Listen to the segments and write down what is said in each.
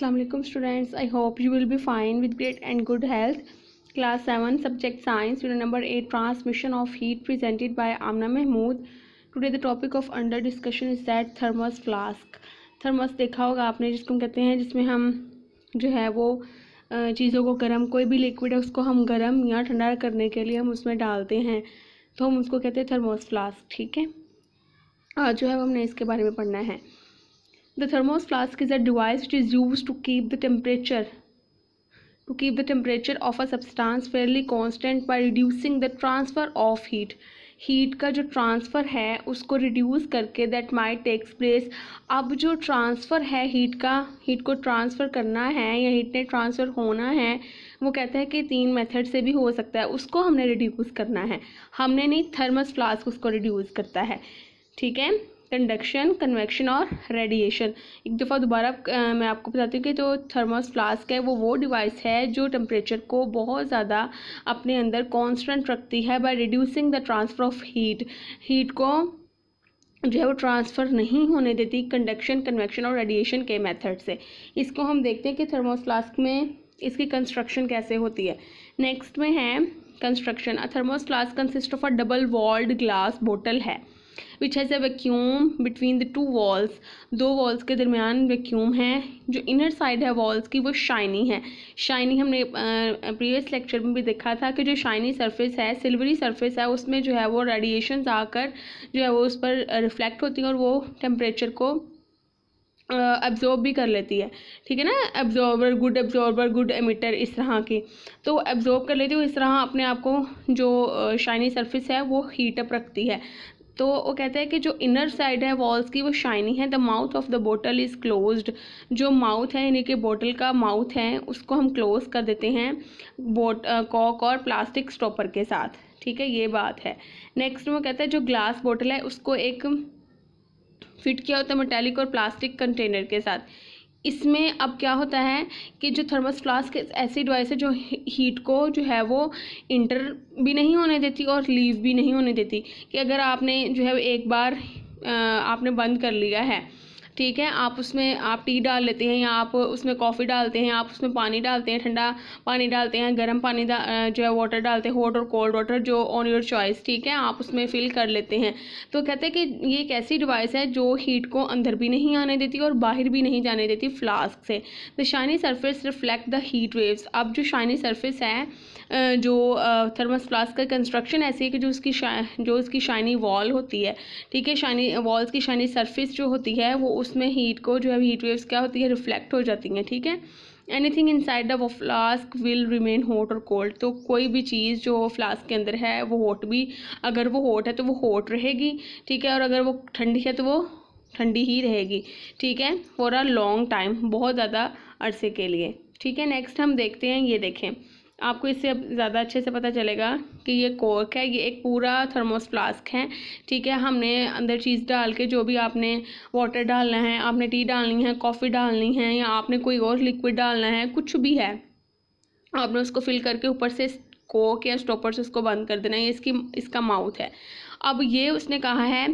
अस्सलाम वालेकुम students I hope you will be fine with great and good health class seven subject science unit number eight transmission of heat presented by Amna Mahmood today the topic of under discussion is that thermos flask thermos देखा होगा आपने जिसको हम कहते हैं जिसमें हम जो है वो चीज़ों को गर्म कोई भी लिक्विड है उसको हम गर्म या ठंडा करने के लिए हम उसमें डालते हैं तो हम उसको कहते हैं थर्मोस फ्लास्क ठीक है और जो है हमने इसके बारे में पढ़ना है The thermos flask is a device which is used to keep the temperature to keep the temperature of a substance fairly constant by reducing the transfer of heat heat का जो ट्रांसफ़र है उसको रिड्यूस करके that my takes place अब जो transfer है heat का heat को ट्रांसफ़र करना है या हीट ने ट्रांसफ़र होना है वो कहता है कि तीन मेथड से भी हो सकता है उसको हमने रिड्यूस करना है हमने नहीं थर्मस फ्लास्क उसको रिड्यूस करता है ठीक है कंडक्शन कन्वेक्शन और रेडिएशन एक दफ़ा दोबारा मैं आपको बताती हूँ कि जो थर्मस फ्लास्क है वो वो डिवाइस है जो टेम्परेचर को बहुत ज़्यादा अपने अंदर कॉन्सटेंट रखती है by reducing the transfer of heat heat को जो है वो ट्रांसफ़र नहीं होने देती कंडक्शन कन्वेक्शन और रेडिएशन के मेथड से इसको हम देखते हैं कि थर्मोस फ्लास्क में इसकी कंस्ट्रक्शन कैसे होती है नेक्स्ट में है construction a thermos flask consist of a double walled glass bottle है which has a vacuum between the two walls दो वॉल्स के दरमियान वैक्यूम है जो इनर साइड है वॉल्स की वो शाइनी है शाइनी हमने प्रीवियस लेक्चर में भी देखा था कि जो शाइनी सरफेस है सिल्वरी सरफेस है उसमें जो है वो रेडिएशन आकर जो है वो उस पर रिफ्लेक्ट होती हैं और वो टेम्परेचर को एब्जॉर्ब भी कर लेती है ठीक है ना absorber good absorber good emitter इस तरह की तो एब्जॉर्ब कर लेती है इस तरह अपने आप को जो शाइनी सरफेस है वो हीट अप रखती है तो वो कहता है कि जो इनर साइड है वॉल्स की वो शाइनी है the mouth of the bottle is closed जो माउथ है यानी कि बोटल का माउथ है उसको हम क्लोज कर देते हैं बोट कॉक और प्लास्टिक स्टॉपर के साथ ठीक है ये बात है नेक्स्ट वो कहता है जो ग्लास बोटल है उसको एक फिट किया होता है मेटेलिक और प्लास्टिक कंटेनर के साथ इसमें अब क्या होता है कि जो थर्मस फ्लास्क ऐसी डिवाइस है जो हीट को जो है वो इंटर भी नहीं होने देती और लीव भी नहीं होने देती कि अगर आपने जो है एक बार आपने बंद कर लिया है ठीक है आप उसमें आप टी डाल लेते हैं या आप उसमें कॉफ़ी डालते हैं आप उसमें पानी डालते हैं ठंडा पानी डालते हैं गर्म पानी जो है वाटर डालते हैं हॉट और कोल्ड वाटर जो ऑन योर चॉइस ठीक है आप उसमें फिल कर लेते हैं तो कहते हैं कि ये एक ऐसी डिवाइस है जो हीट को अंदर भी नहीं आने देती और बाहर भी नहीं जाने देती फ्लास्क से the shiny surface reflect the heat waves अब जो शाइनी सर्फेस है जो थर्मस फ्लास्क का कंस्ट्रक्शन ऐसी है कि जो उसकी जो उसकी शाइनी वॉल होती है ठीक है शाइनी वॉल्स की शाइनी सर्फेस जो होती है वो उस उसमें हीट को जो है हीट वेव्स क्या होती है रिफ्लेक्ट हो जाती हैं ठीक है thing inside the flask will remain hot और कोल्ड तो कोई भी चीज़ जो फ्लास्क के अंदर है वो हॉट भी अगर वो हॉट है तो वो हॉट रहेगी ठीक है और अगर वो ठंडी है तो वो ठंडी ही रहेगी ठीक है फॉर अ लॉन्ग टाइम बहुत ज़्यादा अरसे के लिए ठीक है नेक्स्ट हम देखते हैं ये देखें आपको इससे अब ज़्यादा अच्छे से पता चलेगा कि ये कोक है ये एक पूरा थर्मोस फ्लास्क है ठीक है हमने अंदर चीज़ डाल के जो भी आपने वाटर डालना है आपने टी डालनी है कॉफ़ी डालनी है या आपने कोई और लिक्विड डालना है कुछ भी है आपने उसको फिल करके ऊपर से कोक या स्टॉपर से उसको बंद कर देना ये इसकी इसका माउथ है अब ये उसने कहा है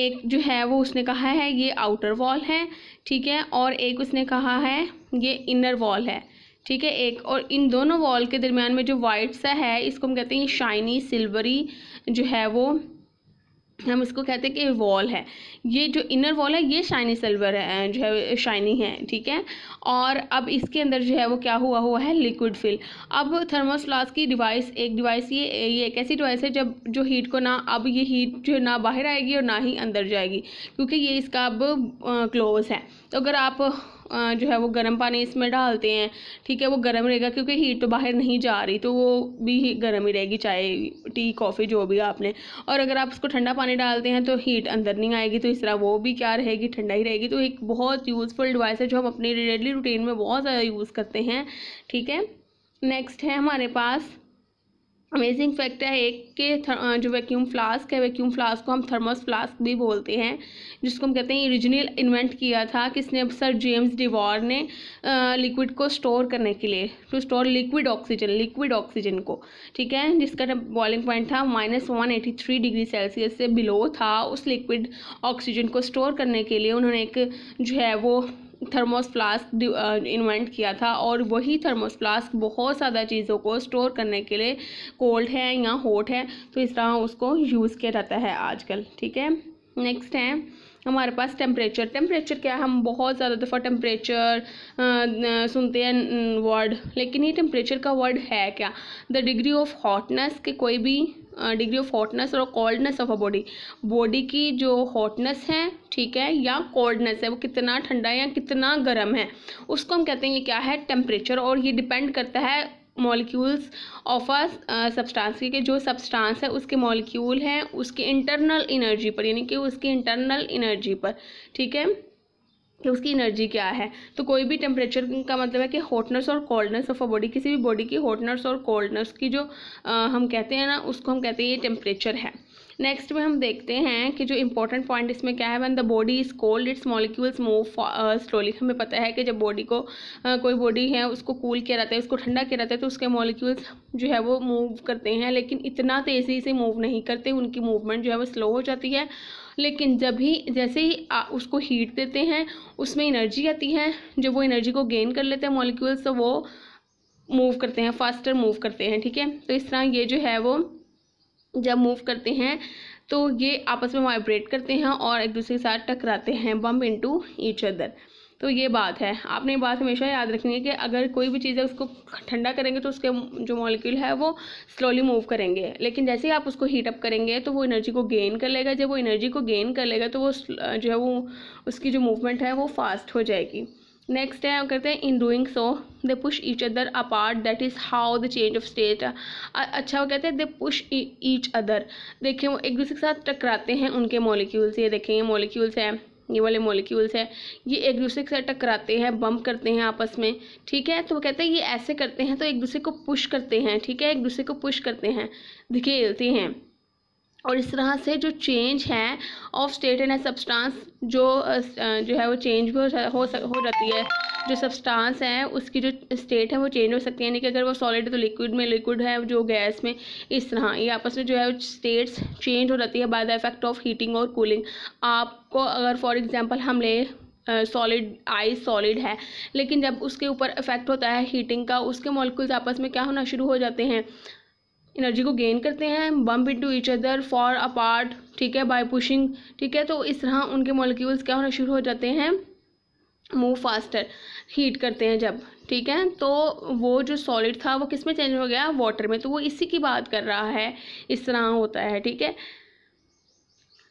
एक जो है वो उसने कहा है ये आउटर वॉल है ठीक है और एक उसने कहा है ये इनर वॉल है ठीक है एक और इन दोनों वॉल के दरमियान में जो वाइट सा है इसको हम कहते हैं शाइनी सिल्वरी जो है वो हम इसको कहते हैं कि वॉल है ये जो इनर वॉल है ये शाइनी सिल्वर है जो है शाइनी है ठीक है और अब इसके अंदर जो है वो क्या हुआ हुआ है लिक्विड फिल अब थर्मोस्लास की डिवाइस एक डिवाइस ये ये एक ऐसी डिवाइस है जब जो हीट को ना अब ये हीट जो ना बाहर आएगी और ना ही अंदर जाएगी क्योंकि ये इसका अब क्लोज है तो अगर आप जो है वो गर्म पानी इसमें डालते हैं ठीक है वो गर्म रहेगा क्योंकि हीट तो बाहर नहीं जा रही तो वो भी गर्म ही रहेगी चाय टी कॉफ़ी जो भी आपने और अगर आप उसको ठंडा पानी डालते हैं तो हीट अंदर नहीं आएगी तो इस तरह वो भी क्या रहेगी ठंडा ही रहेगी तो एक बहुत यूज़फुल डिवाइस है जो हम अपनी डेली रूटीन में बहुत ज़्यादा यूज़ करते हैं ठीक है नेक्स्ट है हमारे पास अमेजिंग फैक्ट है एक के जो वैक्यूम फ्लास्क है वैक्यूम फ्लास्क को हम थर्मोस फ्लास्क भी बोलते हैं जिसको हम कहते हैं ओरिजिनल इन्वेंट किया था किसने सर जेम्स डिवॉर ने लिक्विड को स्टोर करने के लिए to store liquid oxygen liquid oxygen को ठीक है जिसका बॉइलिंग पॉइंट था minus one eighty three degree Celsius से बिलो था उस लिक्विड ऑक्सीजन को स्टोर करने के लिए उन्होंने एक जो है वो थर्मोस फ्लास्क इन्वेंट किया था और वही थर्मोस फ्लास्क बहुत ज़्यादा चीज़ों को स्टोर करने के लिए कोल्ड है या हॉट है तो इस तरह उसको यूज़ किया जाता है आजकल ठीक है नेक्स्ट है हमारे पास टेम्परेचर टेम्परेचर क्या है हम बहुत ज़्यादा दफ़ा टेम्परेचर सुनते हैं वर्ड लेकिन ये टेम्परेचर का वर्ड है क्या द डिग्री ऑफ हॉटनेस के कोई भी डिग्री ऑफ हॉटनेस और coldness of a body body की जो हॉटनेस है ठीक है या कोल्डनेस है वो कितना ठंडा है या कितना गर्म है उसको हम कहते हैं ये क्या है टेम्परेचर और ये डिपेंड करता है मॉलिक्यूल्स ऑफ अ सब्सटेंस के जो सब्सटेंस है उसके मॉलिक्यूल हैं उसकी इंटरनल एनर्जी पर यानी कि उसकी इंटरनल एनर्जी पर ठीक है कि उसकी एनर्जी क्या है तो कोई भी टेम्परेचर का मतलब है कि हॉटनेस और कोल्डनेस ऑफ अ बॉडी किसी भी बॉडी की हॉटनेस और कोल्डनेस की जो आ, हम कहते हैं ना उसको हम कहते हैं ये टेम्परेचर है नेक्स्ट में हम देखते हैं कि जो इंपॉर्टेंट पॉइंट इसमें क्या है when the body is cold its molecules move slowly हमें पता है कि जब बॉडी को uh, कोई बॉडी है उसको कूल किया जाता है उसको ठंडा किया जाता है तो उसके मॉलिक्यूल्स जो है वो मूव करते हैं लेकिन इतना तेज़ी से मूव नहीं करते उनकी मूवमेंट जो है वो स्लो हो जाती है लेकिन जब ही जैसे ही उसको हीट देते हैं उसमें एनर्जी आती है जब वो एनर्जी को गेन कर लेते हैं मॉलिक्यूल्स तो वो मूव करते हैं फास्टर मूव करते हैं ठीक है तो इस तरह ये जो है वो जब मूव करते हैं तो ये आपस में वाइब्रेट करते हैं और एक दूसरे के साथ टकराते हैं बम्प इनटू ईच अदर तो ये बात है आपने ये बात हमेशा याद रखनी है कि अगर कोई भी चीज़ है उसको ठंडा करेंगे तो उसके जो मॉलिक्यूल है वो स्लोली मूव करेंगे लेकिन जैसे ही आप उसको हीटअप करेंगे तो वो एनर्जी को गेन कर लेगा जब वो एनर्जी को गेन कर लेगा तो वो जो है वो उसकी जो मूवमेंट है वो फास्ट हो जाएगी नेक्स्ट है करते हैं in doing so they push each other apart that is how the change of state अच्छा वो कहते हैं दे पुश ईच अदर देखिए वो एक दूसरे के साथ टकराते हैं उनके मॉलिक्यूल्स ये देखें ये मॉलिक्यूल्स हैं ये वाले मोलिक्यूल्स हैं ये एक दूसरे के साथ टकराते हैं बम्प करते हैं आपस में ठीक है तो वो कहते हैं ये ऐसे करते हैं तो एक दूसरे को पुश करते हैं ठीक है एक दूसरे को पुश करते हैं धकेलते हैं और इस तरह से जो चेंज है ऑफ स्टेट एंड सब्सटेंस जो जो है वो चेंज भी हो हो जाती है जो सब्सटेंस है उसकी जो स्टेट है वो चेंज हो सकती है यानी कि अगर वो सॉलिड है तो लिक्विड में लिक्विड है जो गैस में इस तरह ये आपस में जो है स्टेट्स चेंज हो जाती है by the effect of heating और कूलिंग आपको अगर फॉर एग्जाम्पल हम ले सॉलिड आइस सॉलिड है लेकिन जब उसके ऊपर इफेक्ट होता है हीटिंग का उसके मॉलिक्यूल्स आपस में क्या होना शुरू हो जाते हैं एनर्जी को गेन करते हैं bump into each other far apart ठीक है बाय पुशिंग ठीक है तो इस तरह उनके मोलिक्यूल्स क्या होना शुरू हो जाते हैं मूव फास्टर हीट करते हैं जब ठीक है तो वो जो सॉलिड था वो किस में चेंज हो गया वाटर में तो वो इसी की बात कर रहा है इस तरह होता है ठीक है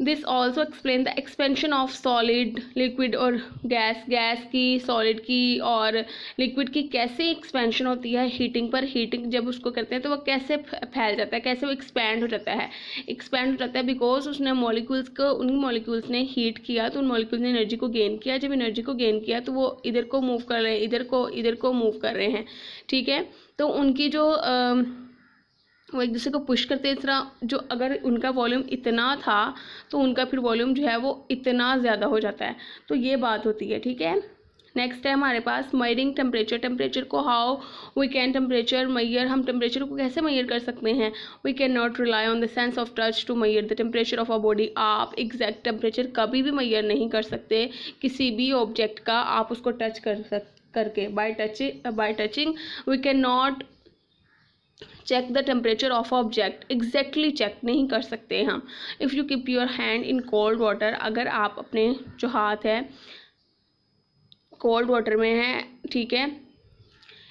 this also explain the expansion of solid liquid और गैस गैस की सॉलिड की और लिक्विड की कैसे एक्सपेंशन होती है हीटिंग पर हीटिंग जब उसको करते हैं तो वो कैसे फैल जाता है कैसे वो एक्सपेंड हो जाता है एक्सपेंड हो जाता है बिकॉज उसने मॉलिक्यूल्स को उन मॉलिक्यूल्स ने हीट किया तो उन मॉलिक्यूल्स ने एनर्जी को गेन किया जब एनर्जी को गेन किया तो वो इधर को मूव कर रहे हैं इधर को इधर को मूव कर रहे हैं ठीक है तो उनकी जो आ, वो एक दूसरे को पुश करते इस तरह जो अगर उनका वॉल्यूम इतना था तो उनका फिर वॉल्यूम जो है वो इतना ज़्यादा हो जाता है तो ये बात होती है ठीक है नेक्स्ट है हमारे पास मयरिंग टेम्परेचर टेम्परेचर को how we can temperature measure हम टेम्परेचर को कैसे मैयर कर सकते हैं we can not rely on the sense of touch to measure the temperature of a body आप एग्जैक्ट टेम्परेचर कभी भी मैयर नहीं कर सकते किसी भी ऑब्जेक्ट का आप उसको टच कर सक करके by touch by touching we can not check the temperature of object exactly check नहीं कर सकते हम if you keep your hand in cold water अगर आप अपने जो हाथ है कोल्ड वाटर में है ठीक है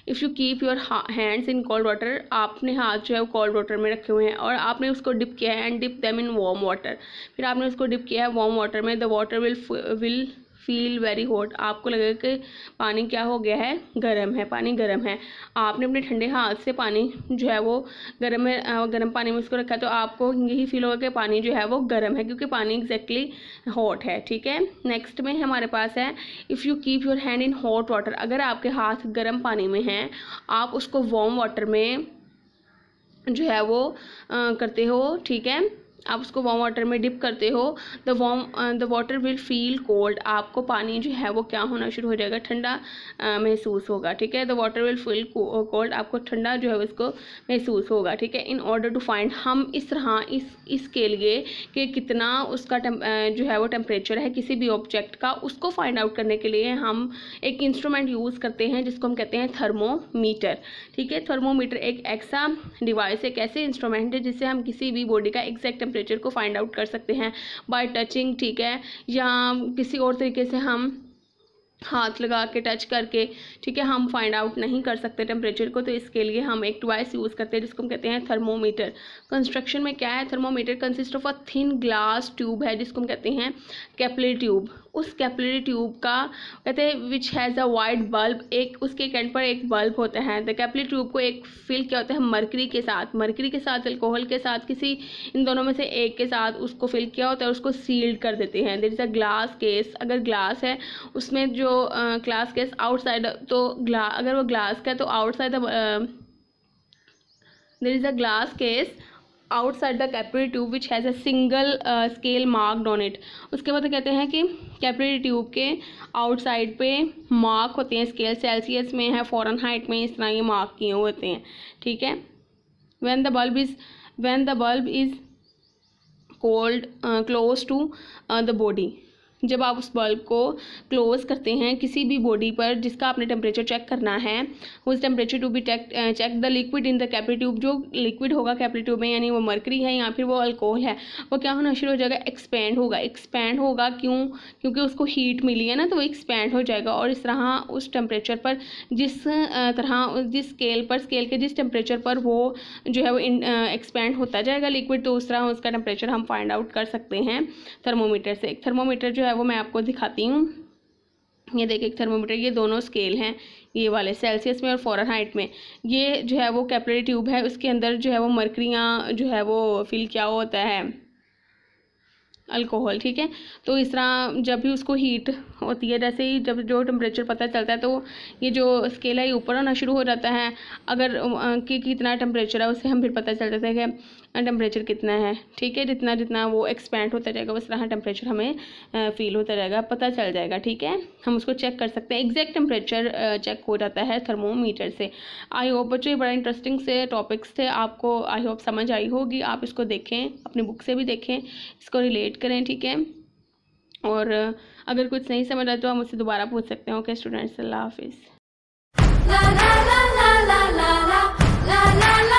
if you keep your hands in cold water आपने हाथ जो है वो कोल्ड वाटर में रखे हुए हैं और आपने उसको डिप किया है and dip them in warm water फिर आपने उसको डिप किया है वार्म वाटर में the water will will feel very hot आपको लगेगा कि पानी क्या हो गया है गर्म है पानी गर्म है आपने अपने ठंडे हाथ से पानी जो है वो गर्म में गर्म पानी में उसको रखा है तो आपको यही फील होगा कि पानी जो है वो गर्म है क्योंकि पानी एग्जैक्टली हॉट है ठीक है नेक्स्ट में हमारे पास है if you keep your hand in hot water अगर आपके हाथ गर्म पानी में हैं आप उसको वॉम वाटर में जो है वो आ, करते हो ठीक है आप उसको वार्म वाटर में डिप करते हो the warm the water will feel cold आपको पानी जो है वो क्या होना शुरू हो जाएगा ठंडा uh, महसूस होगा ठीक है the water will feel cold आपको ठंडा जो है उसको महसूस होगा ठीक है इन ऑर्डर टू फाइंड हम इस तरह इस इसके लिए कि कितना उसका uh, जो है वो टेम्परेचर है किसी भी ऑब्जेक्ट का उसको फाइंड आउट करने के लिए हम एक इंस्ट्रूमेंट यूज़ करते हैं जिसको हम कहते हैं थर्मोमीटर ठीक है थर्मोमीटर एक ऐसा डिवाइस एक ऐसे इंस्ट्रूमेंट है जिससे हम किसी भी बॉडी का एग्जैक्ट टेम्परेचर को फाइंड आउट कर सकते हैं बाय टचिंग ठीक है या किसी और तरीके से हम हाथ लगा के टच करके ठीक है हम फाइंड आउट नहीं कर सकते टेम्परेचर को तो इसके लिए हम एक डिवाइस यूज़ करते हैं जिसको हम कहते हैं थर्मोमीटर कंस्ट्रक्शन में क्या है thermometer consist of a thin glass tube है जिसको हम कहते हैं कैपले ट्यूब उस कैपिलरी ट्यूब का कहते हैं which has a wide bulb एक उसके एंड पर एक बल्ब होता है द कैपिलरी ट्यूब को एक फिल क्या होता है मरकरी के साथ मरकरी के साथ अल्कोहल के साथ किसी इन दोनों में से एक के साथ उसको फिल किया होता है उसको सील्ड कर देते हैं there is a glass case अगर ग्लास है उसमें जो ग्लास केस आउटसाइड तो ग्ला अगर वो ग्लास का है तो outside there is a glass case outside the capillary tube which has a single scale mark on it उसके बाद कहते हैं कि कैपरी ट्यूब के आउटसाइड पे मार्क होते हैं स्केल सेल्सियस में है फ़ौरन हाइट में इस तरह के मार्क किए हुए होते हैं ठीक है when the bulb is when the bulb is cold close to the body जब आप उस बल्ब को क्लोज करते हैं किसी भी बॉडी पर जिसका आपने टेम्परेचर चेक करना है उस temperature to be check check the liquid in the capillary tube जो लिक्विड होगा कैपरी ट्यूब में यानी वो मरकरी है या फिर वो अल्कोहल है वो क्या होना शुरू हो जाएगा एक्सपेंड होगा एक्सपेंड होगा क्यों क्योंकि उसको हीट मिली है ना तो वो एक्सपेंड हो जाएगा और इस तरह उस टेम्परेचर पर जिस तरह जिस स्केल पर स्केल के जिस टेम्परेचर पर वो जो है वो एक्सपेंड होता जाएगा लिक्विड तो उस तरह उसका टेम्परेचर हम फाइंड आउट कर सकते हैं थर्मोमीटर से एक थर्मोमीटर जो है वो मैं आपको दिखाती हूँ ये देखिए एक थर्मोमीटर ये दोनों स्केल हैं ये वाले सेल्सियस में और फॉरन हाइट में ये जो है वो कैपलरी ट्यूब है उसके अंदर जो है वो मरकरियाँ जो है वो फिल क्या होता है अल्कोहल ठीक है तो इस तरह जब भी उसको हीट होती है जैसे ही जब जो टेम्परेचर पता चलता है तो ये जो स्केल है ये ऊपर होना शुरू हो जाता है अगर कि कितना टेम्परेचर है उससे हम फिर पता चल जाता है कि टेम्परेचर कितना है ठीक है जितना जितना वो एक्सपेंड होता जाएगा उस तरह टेम्परेचर हमें फील होता जाएगा पता चल जाएगा ठीक है हम उसको चेक कर सकते हैं एग्जैक्ट टेम्परेचर चेक हो जाता है थर्मोमीटर से आई होप बच्चों ये बड़ा इंटरेस्टिंग से टॉपिक्स थे आपको आई होप समझ आई होगी आप इसको देखें अपनी बुक से भी देखें इसको रिलेट करें ठीक है और अगर कुछ नहीं समझ आए तो आप मुझसे दोबारा पूछ सकते हैं ओके स्टूडेंट्स अल्लाह हाफिज़